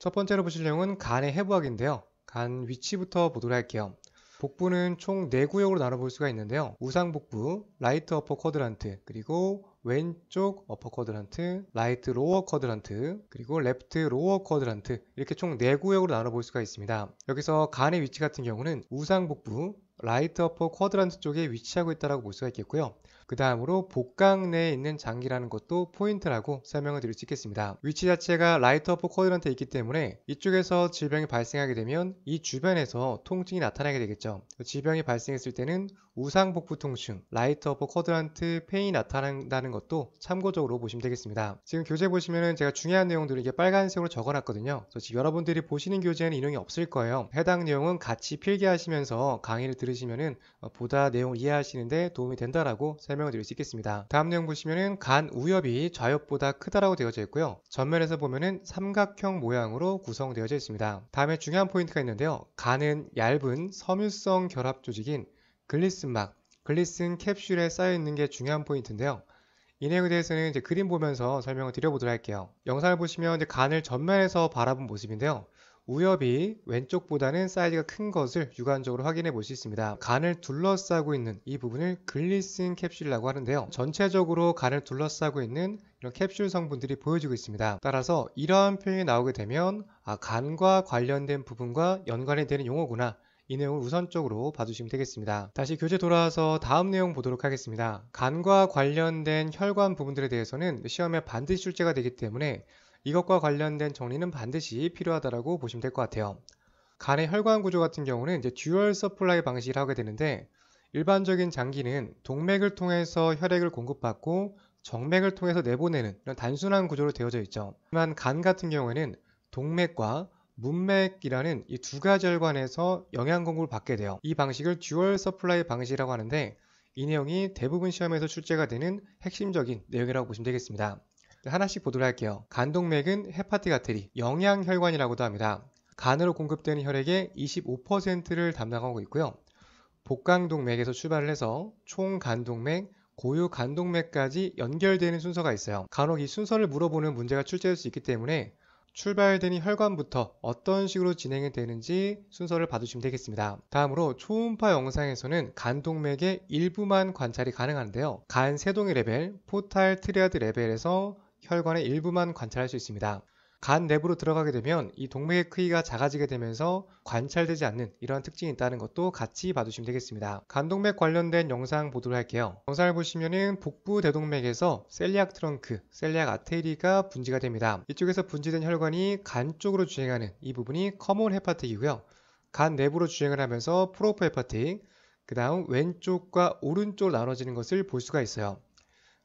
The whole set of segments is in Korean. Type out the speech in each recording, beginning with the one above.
첫 번째로 보실 내용은 간의 해부학인데요. 간 위치부터 보도록 할게요. 복부는 총 4구역으로 나눠볼 수가 있는데요. 우상복부, 라이트 어퍼 쿼드란트, 그리고 왼쪽 어퍼 쿼드란트, 라이트 로어 쿼드란트, 그리고 레프트 로어 쿼드란트 이렇게 총 4구역으로 나눠볼 수가 있습니다. 여기서 간의 위치 같은 경우는 우상복부, 라이트 어퍼 쿼드란트 쪽에 위치하고 있다고 볼 수가 있겠고요. 그 다음으로 복강 내에 있는 장기라는 것도 포인트라고 설명을 드릴 수 있겠습니다. 위치 자체가 라이트 어퍼 쿼드런트에 있기 때문에 이쪽에서 질병이 발생하게 되면 이 주변에서 통증이 나타나게 되겠죠. 질병이 발생했을 때는 우상복부 통증, 라이트 어퍼 쿼드런트 페인이 나타난다는 것도 참고적으로 보시면 되겠습니다. 지금 교재 보시면은 제가 중요한 내용들을 이게 빨간색으로 적어놨거든요. 그래서 여러분들이 보시는 교재에는 인용이 없을 거예요. 해당 내용은 같이 필기하시면서 강의를 들으시면은 보다 내용을 이해하시는데 도움이 된다라고 설명. 설명을 드릴 수 있겠습니다. 다음 내용 보시면은 간 우엽이 좌엽보다 크다라고 되어져 있고요. 전면에서 보면은 삼각형 모양으로 구성되어져 있습니다. 다음에 중요한 포인트가 있는데요. 간은 얇은 섬유성 결합 조직인 글리슨막, 글리슨 캡슐에 쌓여 있는 게 중요한 포인트인데요. 이 내용에 대해서는 이제 그림 보면서 설명을 드려보도록 할게요. 영상을 보시면 이제 간을 전면에서 바라본 모습인데요. 우엽이 왼쪽보다는 사이즈가 큰 것을 육안적으로 확인해 볼 수 있습니다. 간을 둘러싸고 있는 이 부분을 글리슨 캡슐이라고 하는데요. 전체적으로 간을 둘러싸고 있는 이런 캡슐 성분들이 보여지고 있습니다. 따라서 이러한 표현이 나오게 되면 아, 간과 관련된 부분과 연관이 되는 용어구나 이 내용을 우선적으로 봐주시면 되겠습니다. 다시 교재 돌아와서 다음 내용 보도록 하겠습니다. 간과 관련된 혈관 부분들에 대해서는 시험에 반드시 출제가 되기 때문에 이것과 관련된 정리는 반드시 필요하다고 보시면 될 것 같아요. 간의 혈관 구조 같은 경우는 이제 듀얼 서플라이 방식을 하게 되는데 일반적인 장기는 동맥을 통해서 혈액을 공급받고 정맥을 통해서 내보내는 이런 단순한 구조로 되어져 있죠. 하지만 간 같은 경우에는 동맥과 문맥이라는 이 두 가지 혈관에서 영양 공급을 받게 돼요. 이 방식을 듀얼 서플라이 방식이라고 하는데 이 내용이 대부분 시험에서 출제가 되는 핵심적인 내용이라고 보시면 되겠습니다. 하나씩 보도록 할게요. 간동맥은 헤파티가테리, 영양혈관이라고도 합니다. 간으로 공급되는 혈액의 25%를 담당하고 있고요. 복강동맥에서 출발을 해서 총간동맥, 고유간동맥까지 연결되는 순서가 있어요. 간혹 이 순서를 물어보는 문제가 출제될 수 있기 때문에 출발되는 혈관부터 어떤 식으로 진행이 되는지 순서를 봐주시면 되겠습니다. 다음으로 초음파 영상에서는 간동맥의 일부만 관찰이 가능한데요. 간 세동의 레벨, 포탈 트리아드 레벨에서 혈관의 일부만 관찰할 수 있습니다. 간 내부로 들어가게 되면 이 동맥의 크기가 작아지게 되면서 관찰되지 않는 이러한 특징이 있다는 것도 같이 봐주시면 되겠습니다. 간동맥 관련된 영상 보도록 할게요. 영상을 보시면은 복부 대동맥에서 셀리악 트렁크, 셀리악 아테리가 분지가 됩니다. 이쪽에서 분지된 혈관이 간 쪽으로 주행하는 이 부분이 커먼 헤파틱이고요. 간 내부로 주행을 하면서 프로포 헤파틱, 그 다음 왼쪽과 오른쪽 나눠지는 것을 볼 수가 있어요.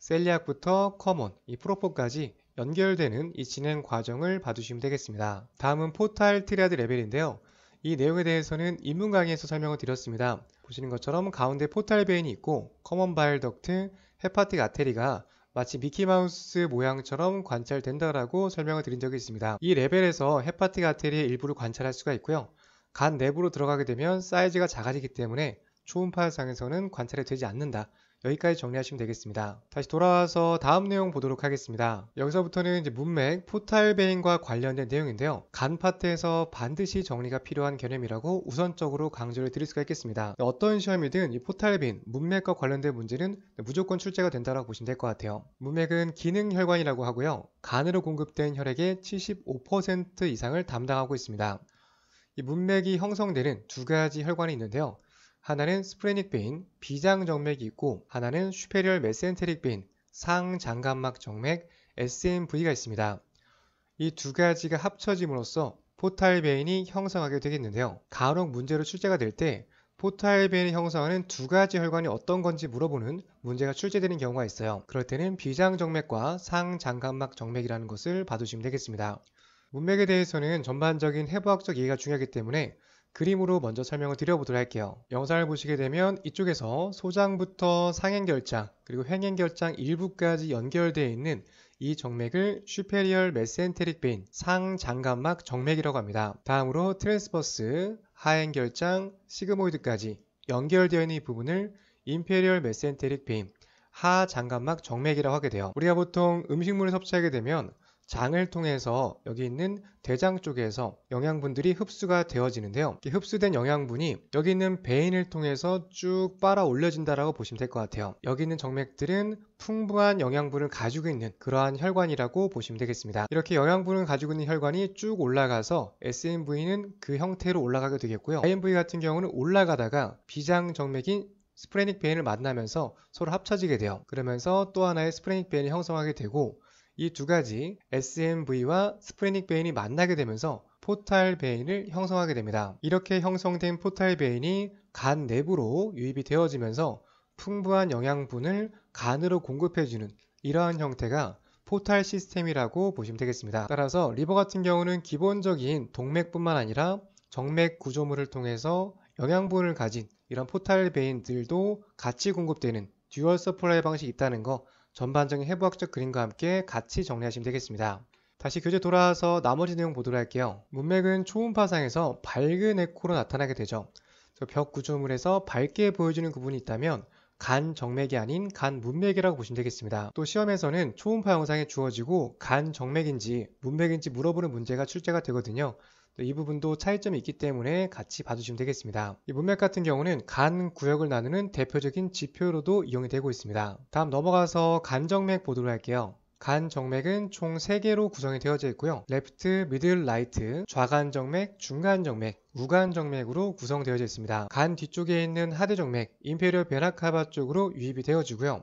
셀리악부터 커먼, 이 프로포까지 연결되는 이 진행 과정을 봐주시면 되겠습니다. 다음은 포탈 트리아드 레벨인데요. 이 내용에 대해서는 입문 강의에서 설명을 드렸습니다. 보시는 것처럼 가운데 포탈 베인이 있고 커먼 바일 덕트, 헤파틱 아테리가 마치 미키마우스 모양처럼 관찰된다라고 설명을 드린 적이 있습니다. 이 레벨에서 헤파틱 아테리의 일부를 관찰할 수가 있고요. 간 내부로 들어가게 되면 사이즈가 작아지기 때문에 초음파상에서는 관찰이 되지 않는다. 여기까지 정리하시면 되겠습니다. 다시 돌아와서 다음 내용 보도록 하겠습니다. 여기서부터는 이제 문맥, 포탈 베인과 관련된 내용인데요. 간 파트에서 반드시 정리가 필요한 개념이라고 우선적으로 강조를 드릴 수가 있겠습니다. 어떤 시험이든 이 포탈 베인, 문맥과 관련된 문제는 무조건 출제가 된다고 보시면 될 것 같아요. 문맥은 기능 혈관이라고 하고요. 간으로 공급된 혈액의 75% 이상을 담당하고 있습니다. 이 문맥이 형성되는 두 가지 혈관이 있는데요. 하나는 스프레닉 베인, 비장정맥이 있고 하나는 슈페리얼 메센테릭 베인, 상장갑막 정맥, SMV가 있습니다. 이 두 가지가 합쳐짐으로써 포탈 베인이 형성하게 되겠는데요. 간혹 문제로 출제가 될 때 포탈 베인이 형성하는 두 가지 혈관이 어떤 건지 물어보는 문제가 출제되는 경우가 있어요. 그럴 때는 비장정맥과 상장갑막 정맥이라는 것을 봐두시면 되겠습니다. 문맥에 대해서는 전반적인 해부학적 이해가 중요하기 때문에 그림으로 먼저 설명을 드려보도록 할게요. 영상을 보시게 되면 이쪽에서 소장부터 상행결장 그리고 횡행결장 일부까지 연결되어 있는 이 정맥을 슈페리얼 메센테릭 베인 상장간막 정맥이라고 합니다. 다음으로 트랜스버스 하행결장 시그모이드까지 연결되어 있는 이 부분을 임페리얼 메센테릭 베인 하장간막 정맥이라고 하게 돼요. 우리가 보통 음식물을 섭취하게 되면 장을 통해서 여기 있는 대장 쪽에서 영양분들이 흡수가 되어지는데요. 흡수된 영양분이 여기 있는 배인을 통해서 쭉 빨아 올려진다라고 보시면 될 것 같아요. 여기 있는 정맥들은 풍부한 영양분을 가지고 있는 그러한 혈관이라고 보시면 되겠습니다. 이렇게 영양분을 가지고 있는 혈관이 쭉 올라가서 SMV는 그 형태로 올라가게 되겠고요. IMV 같은 경우는 올라가다가 비장 정맥인 스프레닉 베인을 만나면서 서로 합쳐지게 돼요. 그러면서 또 하나의 스프레닉 베인이 형성하게 되고 이두 가지 SMV와 스프레닉 베인이 만나게 되면서 포탈 베인을 형성하게 됩니다. 이렇게 형성된 포탈 베인이 간 내부로 유입이 되어지면서 풍부한 영양분을 간으로 공급해주는 이러한 형태가 포탈 시스템이라고 보시면 되겠습니다. 따라서 리버 같은 경우는 기본적인 동맥뿐만 아니라 정맥 구조물을 통해서 영양분을 가진 이런 포탈 베인들도 같이 공급되는 듀얼 서플라이 방식이 있다는 거 전반적인 해부학적 그림과 함께 같이 정리하시면 되겠습니다. 다시 교재 돌아와서 나머지 내용 보도록 할게요. 문맥은 초음파상에서 밝은 에코로 나타나게 되죠. 벽 구조물에서 밝게 보여주는 부분이 있다면 간 정맥이 아닌 간 문맥이라고 보시면 되겠습니다. 또 시험에서는 초음파 영상에 주어지고 간 정맥인지 문맥인지 물어보는 문제가 출제가 되거든요. 네, 이 부분도 차이점이 있기 때문에 같이 봐주시면 되겠습니다. 이 문맥 같은 경우는 간 구역을 나누는 대표적인 지표로도 이용이 되고 있습니다. 다음 넘어가서 간정맥 보도록 할게요. 간 정맥은 총 3개로 구성이 되어져 있고요. 레프트, 미들, 라이트, 좌간 정맥, 중간 정맥, 우간 정맥으로 구성되어져 있습니다. 간 뒤쪽에 있는 하대 정맥, 임페리어 베나카바 쪽으로 유입이 되어지고요.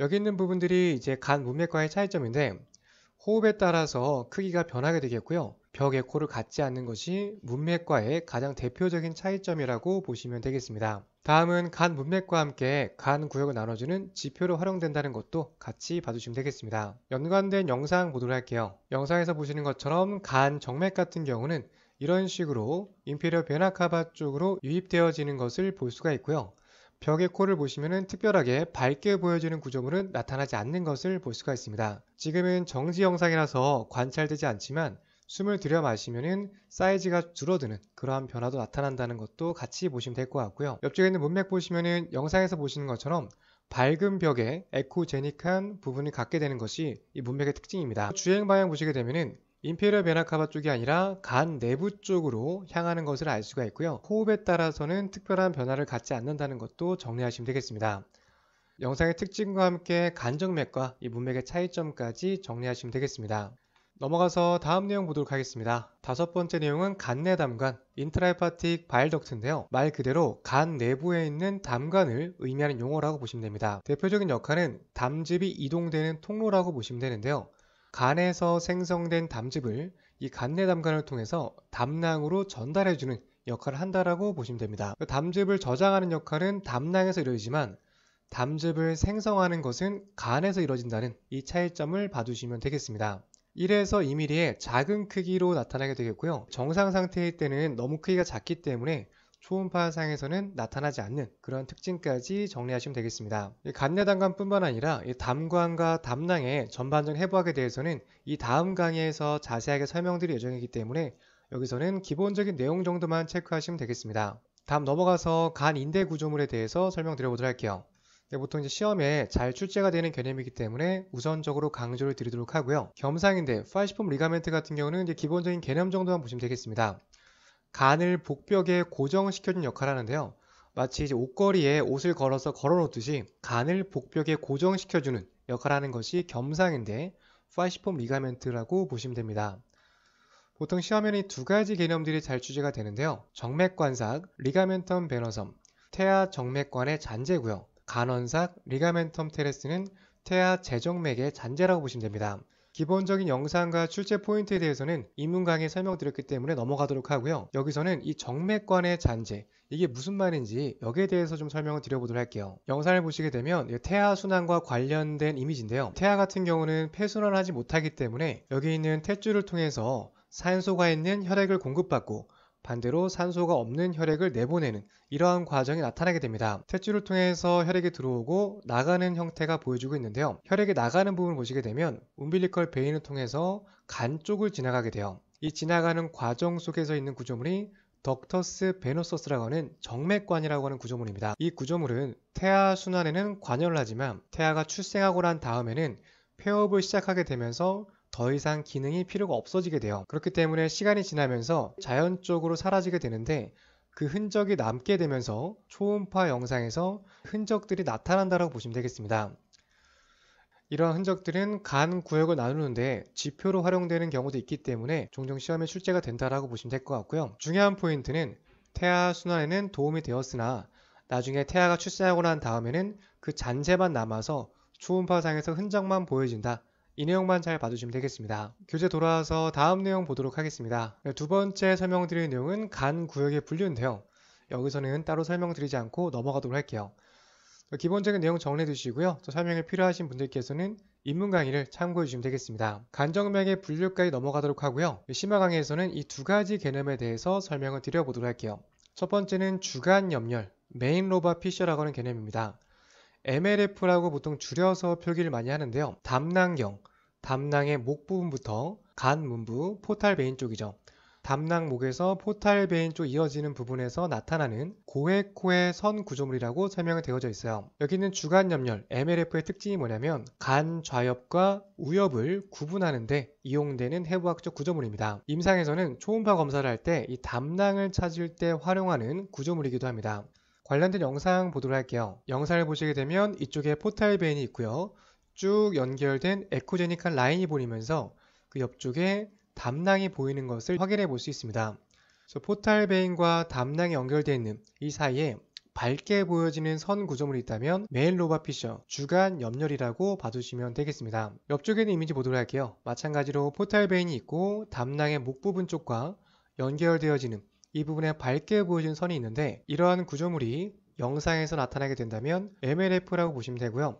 여기 있는 부분들이 이제 간 문맥과의 차이점인데 호흡에 따라서 크기가 변하게 되겠고요. 벽에 코를 갖지 않는 것이 문맥과의 가장 대표적인 차이점이라고 보시면 되겠습니다. 다음은 간 문맥과 함께 간 구역을 나눠주는 지표로 활용된다는 것도 같이 봐주시면 되겠습니다. 연관된 영상 보도록 할게요. 영상에서 보시는 것처럼 간 정맥 같은 경우는 이런 식으로 임페리어 베나카바 쪽으로 유입되어지는 것을 볼 수가 있고요. 벽의 코를 보시면 특별하게 밝게 보여지는 구조물은 나타나지 않는 것을 볼 수가 있습니다. 지금은 정지 영상이라서 관찰되지 않지만 숨을 들여 마시면 사이즈가 줄어드는 그러한 변화도 나타난다는 것도 같이 보시면 될 것 같고요. 옆쪽에 있는 문맥 보시면 영상에서 보시는 것처럼 밝은 벽에 에코제닉한 부분을 갖게 되는 것이 이 문맥의 특징입니다. 주행 방향 보시게 되면은 인페리어 베나카바 쪽이 아니라 간 내부 쪽으로 향하는 것을 알 수가 있고요. 호흡에 따라서는 특별한 변화를 갖지 않는다는 것도 정리하시면 되겠습니다. 영상의 특징과 함께 간정맥과 이 문맥의 차이점까지 정리하시면 되겠습니다. 넘어가서 다음 내용 보도록 하겠습니다. 다섯 번째 내용은 간내담관, 인트라이파틱 바일덕트인데요. 말 그대로 간 내부에 있는 담관을 의미하는 용어라고 보시면 됩니다. 대표적인 역할은 담즙이 이동되는 통로라고 보시면 되는데요. 간에서 생성된 담즙을 이 간내담관을 통해서 담낭으로 전달해주는 역할을 한다라고 보시면 됩니다. 그 담즙을 저장하는 역할은 담낭에서 이루어지지만 담즙을 생성하는 것은 간에서 이루어진다는 이 차이점을 봐주시면 되겠습니다. 1에서 2mm의 작은 크기로 나타나게 되겠고요. 정상 상태일 때는 너무 크기가 작기 때문에 초음파상에서는 나타나지 않는 그런 특징까지 정리하시면 되겠습니다. 간내당간뿐만 아니라 담관과 담낭의 전반적 해부학에 대해서는 이 다음 강의에서 자세하게 설명드릴 예정이기 때문에 여기서는 기본적인 내용 정도만 체크하시면 되겠습니다. 다음 넘어가서 간 인대 구조물에 대해서 설명드려보도록 할게요. 네, 보통 이제 시험에 잘 출제가 되는 개념이기 때문에 우선적으로 강조를 드리도록 하고요. 겸상인데 파이시폼 리가멘트 같은 경우는 이제 기본적인 개념 정도만 보시면 되겠습니다. 간을 복벽에 고정시켜준 역할을 하는데요. 마치 이제 옷걸이에 옷을 걸어서 걸어놓듯이 간을 복벽에 고정시켜주는 역할을 하는 것이 겸상인데 파시폼 리가멘트라고 보시면 됩니다. 보통 시험에는 두 가지 개념들이 잘주제가 되는데요. 정맥관삭, 리가멘텀 베너섬, 태아 정맥관의 잔재고요. 간원삭, 리가멘텀 테레스는 태아 재정맥의 잔재라고 보시면 됩니다. 기본적인 영상과 출제 포인트에 대해서는 입문 강의 설명드렸기 때문에 넘어가도록 하고요. 여기서는 이 정맥관의 잔재, 이게 무슨 말인지 여기에 대해서 좀 설명을 드려보도록 할게요. 영상을 보시게 되면 태아 순환과 관련된 이미지인데요. 태아 같은 경우는 폐순환하지 못하기 때문에 여기 있는 탯줄을 통해서 산소가 있는 혈액을 공급받고 반대로 산소가 없는 혈액을 내보내는 이러한 과정이 나타나게 됩니다. 탯줄을 통해서 혈액이 들어오고 나가는 형태가 보여주고 있는데요. 혈액이 나가는 부분을 보시게 되면 움빌리컬 베인을 통해서 간 쪽을 지나가게 돼요. 이 지나가는 과정 속에서 있는 구조물이 덕터스 베노서스라고 하는 정맥관이라고 하는 구조물입니다. 이 구조물은 태아 순환에는 관여를 하지만 태아가 출생하고 난 다음에는 폐업을 시작하게 되면서 더 이상 기능이 필요가 없어지게 돼요. 그렇기 때문에 시간이 지나면서 자연적으로 사라지게 되는데 그 흔적이 남게 되면서 초음파 영상에서 흔적들이 나타난다라고 보시면 되겠습니다. 이러한 흔적들은 간 구역을 나누는데 지표로 활용되는 경우도 있기 때문에 종종 시험에 출제가 된다라고 보시면 될 것 같고요. 중요한 포인트는 태아 순환에는 도움이 되었으나 나중에 태아가 출산하고 난 다음에는 그 잔재만 남아서 초음파상에서 흔적만 보여진다. 이 내용만 잘 봐주시면 되겠습니다. 교재 돌아와서 다음 내용 보도록 하겠습니다. 네, 두 번째 설명드릴 내용은 간 구역의 분류인데요. 여기서는 따로 설명드리지 않고 넘어가도록 할게요. 어, 기본적인 내용 정리해 두시고요. 또 설명이 필요하신 분들께서는 입문 강의를 참고해 주시면 되겠습니다. 간정맥의 분류까지 넘어가도록 하고요. 심화 강의에서는 이 두 가지 개념에 대해서 설명을 드려보도록 할게요. 첫 번째는 주간 염렬, 메인 로바 피셔라고 하는 개념입니다. MLF라고 보통 줄여서 표기를 많이 하는데요. 담낭경, 담낭의 목 부분부터 간 문부, 포탈 베인 쪽이죠. 담낭목에서 포탈 베인 쪽 이어지는 부분에서 나타나는 고액코의 선 구조물이라고 설명이 되어져 있어요. 여기는 주간 염렬 MLF의 특징이 뭐냐면 간 좌엽과 우엽을 구분하는데 이용되는 해부학적 구조물입니다. 임상에서는 초음파 검사를 할 때 이 담낭을 찾을 때 활용하는 구조물이기도 합니다. 관련된 영상 보도록 할게요. 영상을 보시게 되면 이쪽에 포탈 베인이 있고요. 쭉 연결된 에코제닉한 라인이 보이면서 그 옆쪽에 담낭이 보이는 것을 확인해 볼 수 있습니다. 포탈 베인과 담낭이 연결되어 있는 이 사이에 밝게 보여지는 선 구조물이 있다면 메인로바 피셔 주간 염렬이라고 봐주시면 되겠습니다. 옆쪽에 있는 이미지 보도록 할게요. 마찬가지로 포탈 베인이 있고 담낭의 목 부분 쪽과 연결되어지는 이 부분에 밝게 보여진 선이 있는데 이러한 구조물이 영상에서 나타나게 된다면 MLF라고 보시면 되고요.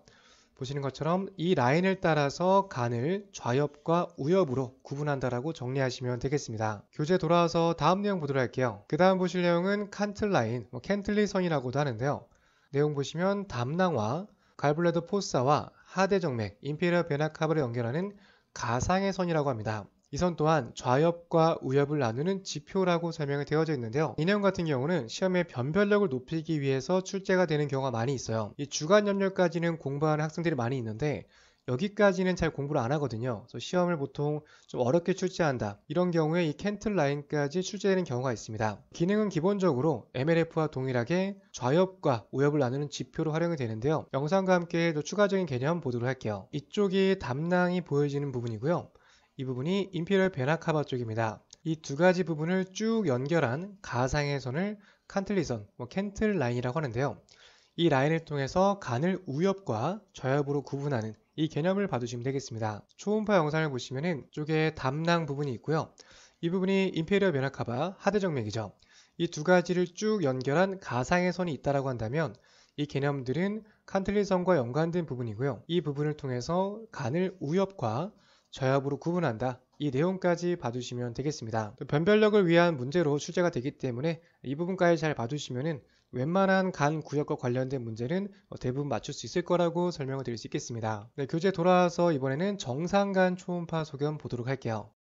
보시는 것처럼 이 라인을 따라서 간을 좌엽과 우엽으로 구분한다라고 정리하시면 되겠습니다. 교재 돌아와서 다음 내용 보도록 할게요. 그 다음 보실 내용은 칸틀 라인, 뭐 캔틀리 선이라고도 하는데요. 내용 보시면 담낭와 갈블레드 포사와 하대정맥, 임페리어 베나카브를 연결하는 가상의 선이라고 합니다. 이선 또한 좌엽과 우엽을 나누는 지표라고 설명이 되어져 있는데요. 이내용 같은 경우는 시험의 변별력을 높이기 위해서 출제가 되는 경우가 많이 있어요. 이 주간 연렬까지는 공부하는 학생들이 많이 있는데 여기까지는 잘 공부를 안 하거든요. 그래서 시험을 보통 좀 어렵게 출제한다. 이런 경우에 이 켄틀 라인까지 출제되는 경우가 있습니다. 기능은 기본적으로 MLF와 동일하게 좌엽과 우엽을 나누는 지표로 활용이 되는데요. 영상과 함께 또 추가적인 개념 보도록 할게요. 이쪽이 담낭이 보여지는 부분이고요. 이 부분이 임페리얼 베나카바 쪽입니다. 이 두 가지 부분을 쭉 연결한 가상의 선을 칸틀리선, 뭐 켄틀 라인이라고 하는데요. 이 라인을 통해서 간을 우엽과 좌엽으로 구분하는 이 개념을 봐주시면 되겠습니다. 초음파 영상을 보시면은 쪽에 담낭 부분이 있고요. 이 부분이 임페리얼 베나카바 하대정맥이죠. 이 두 가지를 쭉 연결한 가상의 선이 있다라고 한다면 이 개념들은 칸틀리선과 연관된 부분이고요. 이 부분을 통해서 간을 우엽과 저압으로 구분한다. 이 내용까지 봐주시면 되겠습니다. 변별력을 위한 문제로 출제가 되기 때문에 이 부분까지 잘 봐주시면은 웬만한 간 구역과 관련된 문제는 어, 대부분 맞출 수 있을 거라고 설명을 드릴 수 있겠습니다. 네, 교재 돌아와서 이번에는 정상간 초음파 소견 보도록 할게요.